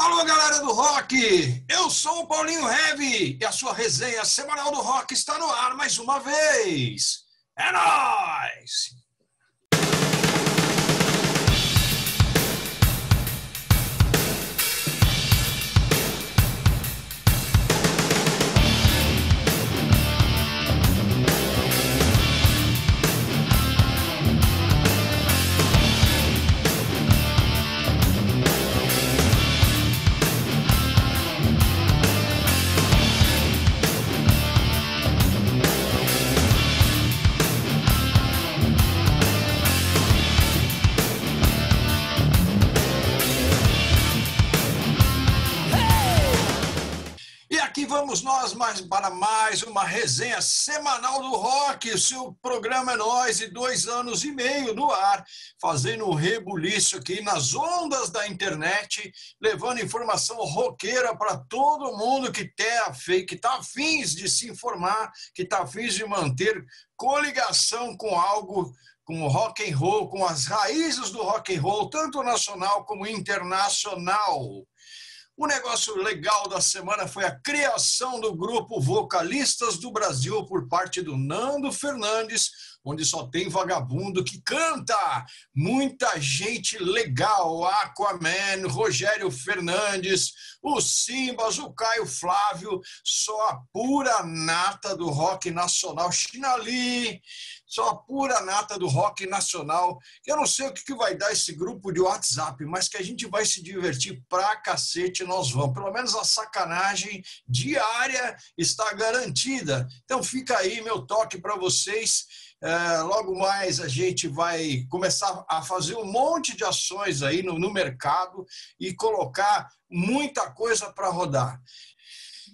Alô, galera do rock! Eu sou o Paulinho Heavy e a sua resenha semanal do rock está no ar mais uma vez. É nóis! mais, para mais uma resenha semanal do rock. O seu programa é nós, e dois anos e meio no ar, fazendo um rebuliço aqui nas ondas da internet, levando informação roqueira para todo mundo que está que está afins de se informar, que está afins de manter coligação com algo com o rock and roll, com as raízes do rock and roll, tanto nacional como internacional. O negócio legal da semana foi a criação do grupo Vocalistas do Brasil por parte do Nando Fernandes, onde só tem vagabundo que canta. Muita gente legal, Aquaman, Rogério Fernandes, o Simbas, o Caio Flávio, só a pura nata do rock nacional. Chinali, só a pura nata do rock nacional. Eu não sei o que, que vai dar esse grupo de WhatsApp, mas que a gente vai se divertir pra cacete, nós vamos. Pelo menos a sacanagem diária está garantida. Então fica aí meu toque para vocês é, logo mais a gente vai começar a fazer um monte de ações aí no, no mercado e colocar muita coisa para rodar.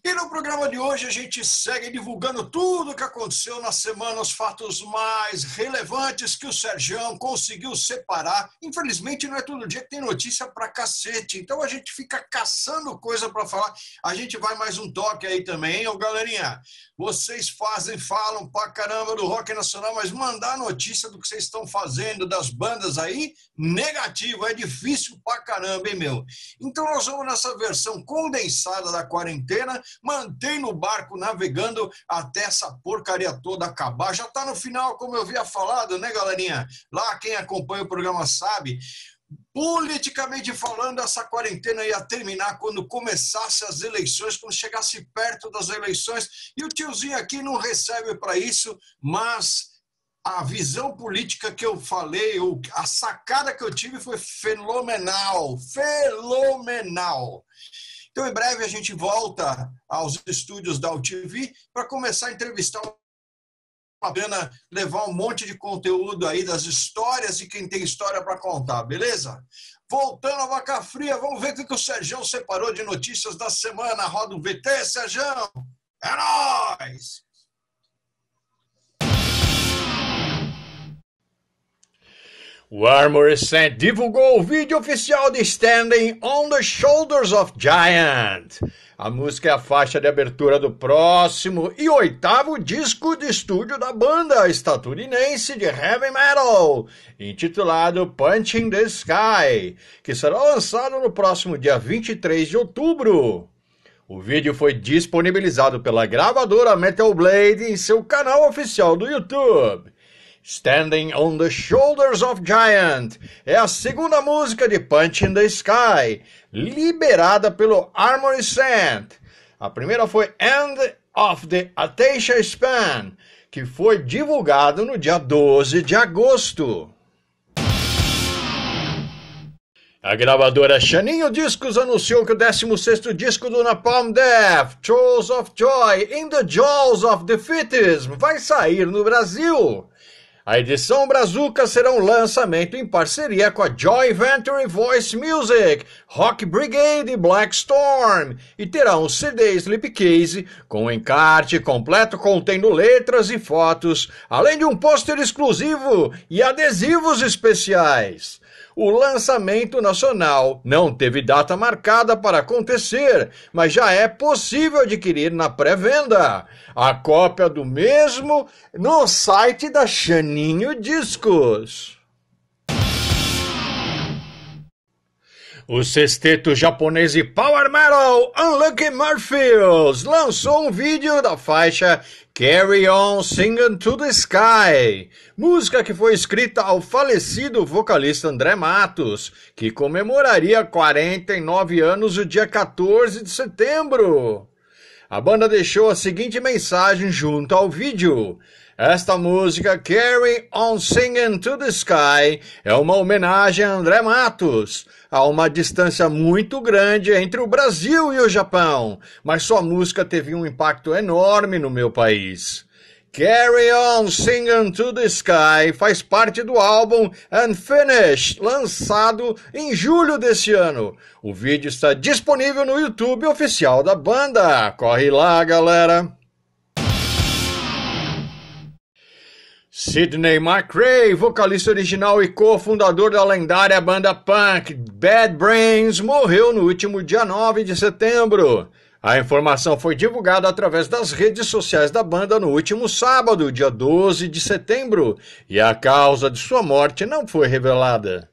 E no programa de hoje a gente segue divulgando tudo o que aconteceu na semana, os fatos mais relevantes que o Sergião conseguiu separar. Infelizmente não é todo dia que tem notícia pra cacete, então a gente fica caçando coisa para falar. A gente vai mais um toque aí também, hein, ô galerinha? Vocês fazem, falam pra caramba do rock nacional, mas mandar notícia do que vocês estão fazendo, das bandas aí, negativo, é difícil pra caramba, hein, meu? Então nós vamos nessa versão condensada da quarentena mantém no barco navegando até essa porcaria toda acabar. Já está no final, como eu havia falado, né, galerinha? Lá quem acompanha o programa sabe. Politicamente falando, essa quarentena ia terminar quando começasse as eleições, quando chegasse perto das eleições. E o tiozinho aqui não recebe para isso, mas a visão política que eu falei, a sacada que eu tive foi fenomenal, fenomenal. Então, em breve, a gente volta aos estúdios da UTV para começar a entrevistar uma pena levar um monte de conteúdo aí das histórias e quem tem história para contar, beleza? Voltando à vaca fria, vamos ver o que, que o Sérgio separou de notícias da semana. Roda o VT, Sérgio! É nóis! O Armory Saint divulgou o vídeo oficial de Standing on the Shoulders of Giant. A música é a faixa de abertura do próximo e oitavo disco de estúdio da banda estadunidense de heavy metal, intitulado Punching the Sky, que será lançado no próximo dia 23 de outubro. O vídeo foi disponibilizado pela gravadora Metal Blade em seu canal oficial do YouTube. Standing on the Shoulders of Giant é a segunda música de Punch in the Sky, liberada pelo Armory Saint. A primeira foi End of the Attention Span, que foi divulgado no dia 12 de agosto. A gravadora Chaninho Discos anunciou que o 16 disco do Napalm Death, Trolls of Joy in the Jaws of Defeatism, vai sair no Brasil. A edição Brazuca será um lançamento em parceria com a Joy Venture Voice Music, Rock Brigade e Black Storm e terá um CD slipcase com um encarte completo contendo letras e fotos, além de um pôster exclusivo e adesivos especiais. O lançamento nacional não teve data marcada para acontecer, mas já é possível adquirir na pré-venda. A cópia do mesmo no site da Chaninho Discos. O sexteto japonês power metal Unlucky Murphys lançou um vídeo da faixa Carry On Singing to the Sky, música que foi escrita ao falecido vocalista André Matos, que comemoraria 49 anos o dia 14 de setembro. A banda deixou a seguinte mensagem junto ao vídeo. Esta música, Carry On Singing to the Sky, é uma homenagem a André Matos. Há uma distância muito grande entre o Brasil e o Japão, mas sua música teve um impacto enorme no meu país. Carry On Singing to the Sky faz parte do álbum Unfinished, lançado em julho deste ano. O vídeo está disponível no YouTube oficial da banda. Corre lá, galera! Sidney McRae, vocalista original e cofundador da lendária banda punk Bad Brains, morreu no último dia 9 de setembro. A informação foi divulgada através das redes sociais da banda no último sábado, dia 12 de setembro, e a causa de sua morte não foi revelada.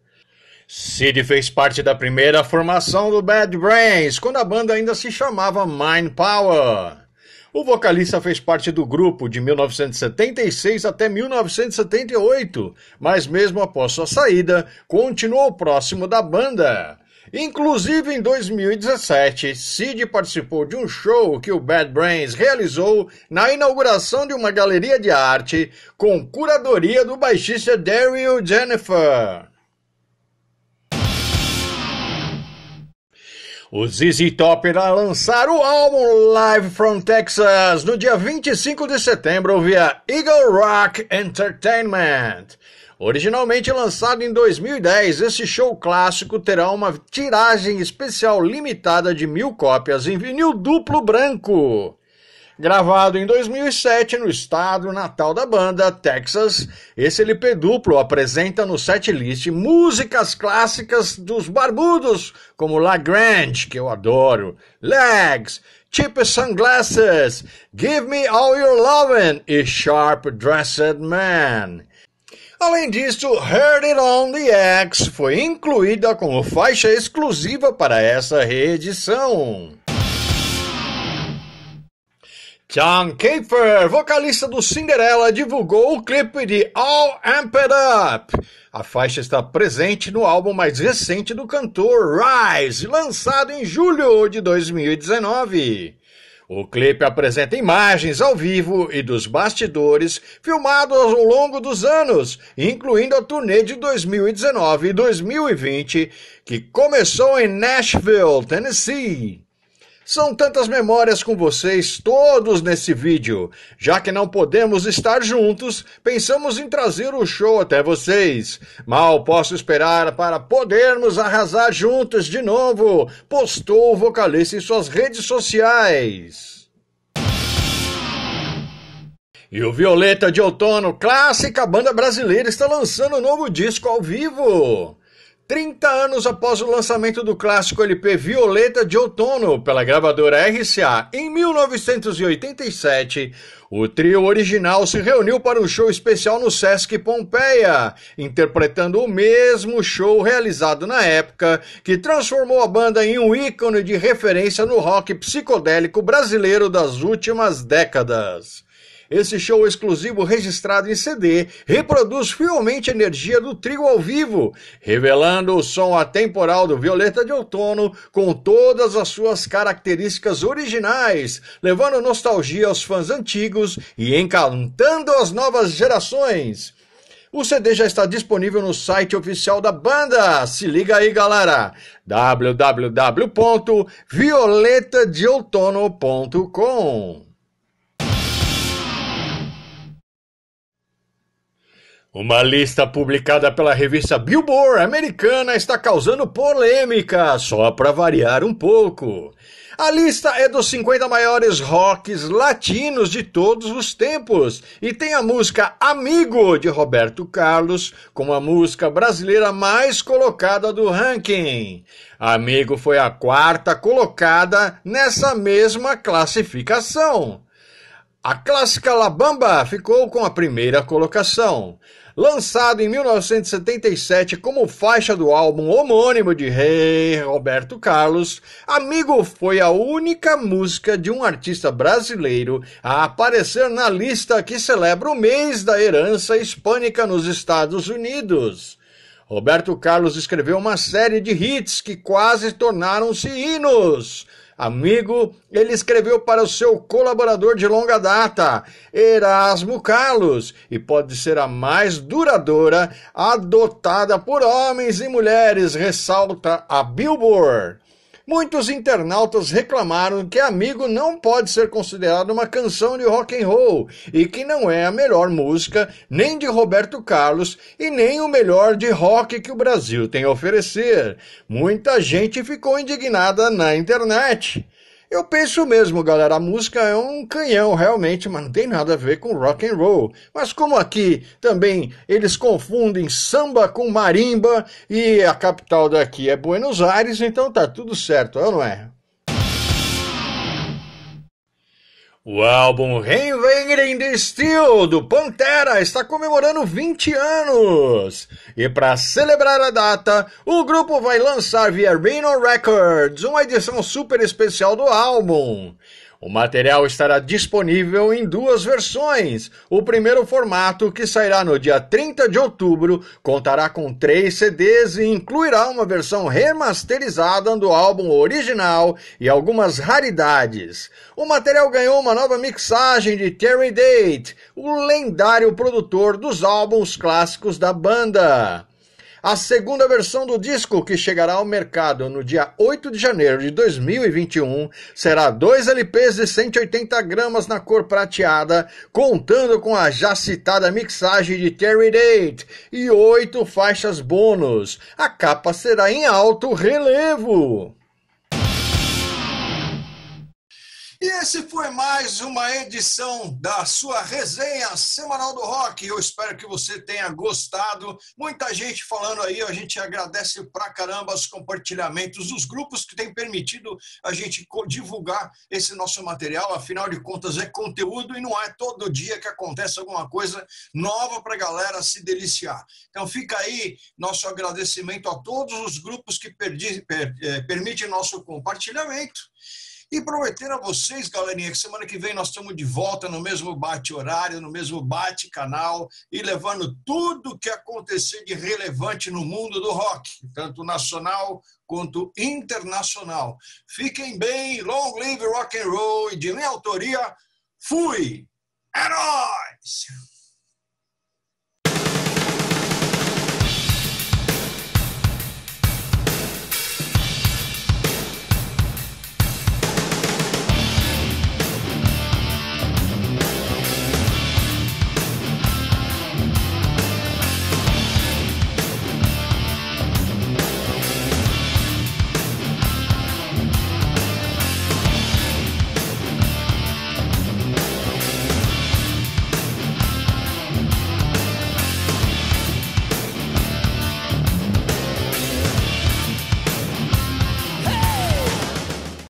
Sid fez parte da primeira formação do Bad Brains, quando a banda ainda se chamava Mind Power. O vocalista fez parte do grupo de 1976 até 1978, mas mesmo após sua saída, continuou próximo da banda. Inclusive em 2017, Sid participou de um show que o Bad Brains realizou na inauguração de uma galeria de arte com curadoria do baixista Daryl Jennifer. O ZZ Top irá lançar o álbum Live from Texas no dia 25 de setembro via Eagle Rock Entertainment. Originalmente lançado em 2010, esse show clássico terá uma tiragem especial limitada de mil cópias em vinil duplo branco. Gravado em 2007 no estado natal da banda, Texas, esse LP duplo apresenta no setlist músicas clássicas dos barbudos, como La Grande, que eu adoro, Legs, Cheap Sunglasses, Give Me All Your Lovin' e Sharp Dressed Man. Além disso, Heard It On The X foi incluída como faixa exclusiva para essa reedição. John Kiefer, vocalista do Cinderella, divulgou o clipe de All Amped Up. A faixa está presente no álbum mais recente do cantor, Rise, lançado em julho de 2019. O clipe apresenta imagens ao vivo e dos bastidores filmados ao longo dos anos, incluindo a turnê de 2019 e 2020, que começou em Nashville, Tennessee. São tantas memórias com vocês todos nesse vídeo. Já que não podemos estar juntos, pensamos em trazer o show até vocês. Mal posso esperar para podermos arrasar juntos de novo, postou o vocalista em suas redes sociais. E o Violeta de Outono, clássica banda brasileira, está lançando um novo disco ao vivo. 30 anos após o lançamento do clássico LP Violeta de Outono pela gravadora RCA em 1987, o trio original se reuniu para um show especial no Sesc Pompeia, interpretando o mesmo show realizado na época, que transformou a banda em um ícone de referência no rock psicodélico brasileiro das últimas décadas. Esse show exclusivo registrado em CD reproduz fielmente a energia do trio ao vivo, revelando o som atemporal do Violeta de Outono com todas as suas características originais, levando nostalgia aos fãs antigos e encantando as novas gerações. O CD já está disponível no site oficial da banda. Se liga aí, galera! www.violetadeoutono.com Uma lista publicada pela revista Billboard americana está causando polêmica, só para variar um pouco. A lista é dos 50 maiores rocks latinos de todos os tempos e tem a música Amigo de Roberto Carlos como a música brasileira mais colocada do ranking. Amigo foi a quarta colocada nessa mesma classificação. A clássica La Bamba ficou com a primeira colocação lançado em 1977 como faixa do álbum homônimo de Rei hey, Roberto Carlos, Amigo foi a única música de um artista brasileiro a aparecer na lista que celebra o mês da herança hispânica nos Estados Unidos. Roberto Carlos escreveu uma série de hits que quase tornaram-se hinos Amigo, ele escreveu para o seu colaborador de longa data, Erasmo Carlos, e pode ser a mais duradoura adotada por homens e mulheres, ressalta a Billboard. Muitos internautas reclamaram que Amigo não pode ser considerado uma canção de rock and roll e que não é a melhor música nem de Roberto Carlos e nem o melhor de rock que o Brasil tem a oferecer. Muita gente ficou indignada na internet. Eu penso mesmo, galera, a música é um canhão realmente, mas não tem nada a ver com rock and roll. Mas como aqui também eles confundem samba com marimba e a capital daqui é Buenos Aires, então tá tudo certo, é não é? O álbum Reinventing the Steel do Pantera está comemorando 20 anos. E para celebrar a data, o grupo vai lançar via Rhino Records uma edição super especial do álbum. O material estará disponível em duas versões. O primeiro formato, que sairá no dia 30 de outubro, contará com três CDs e incluirá uma versão remasterizada do álbum original e algumas raridades. O material ganhou uma nova mixagem de Terry Date, o lendário produtor dos álbuns clássicos da banda a segunda versão do disco, que chegará ao mercado no dia 8 de janeiro de 2021, será dois LPs de 180 gramas na cor prateada, contando com a já citada mixagem de Terry Date e oito faixas bônus. A capa será em alto relevo. E esse foi mais uma edição da sua resenha semanal do rock. Eu espero que você tenha gostado. Muita gente falando aí, a gente agradece pra caramba os compartilhamentos dos grupos que têm permitido a gente divulgar esse nosso material. Afinal de contas, é conteúdo e não é todo dia que acontece alguma coisa nova pra galera se deliciar. Então fica aí nosso agradecimento a todos os grupos que per, eh, permitem nosso compartilhamento. E prometendo a vocês, galerinha, que semana que vem nós estamos de volta no mesmo bate-horário, no mesmo bate-canal e levando tudo o que acontecer de relevante no mundo do rock, tanto nacional quanto internacional. Fiquem bem, long live rock and roll e de minha autoria, fui! É nóis!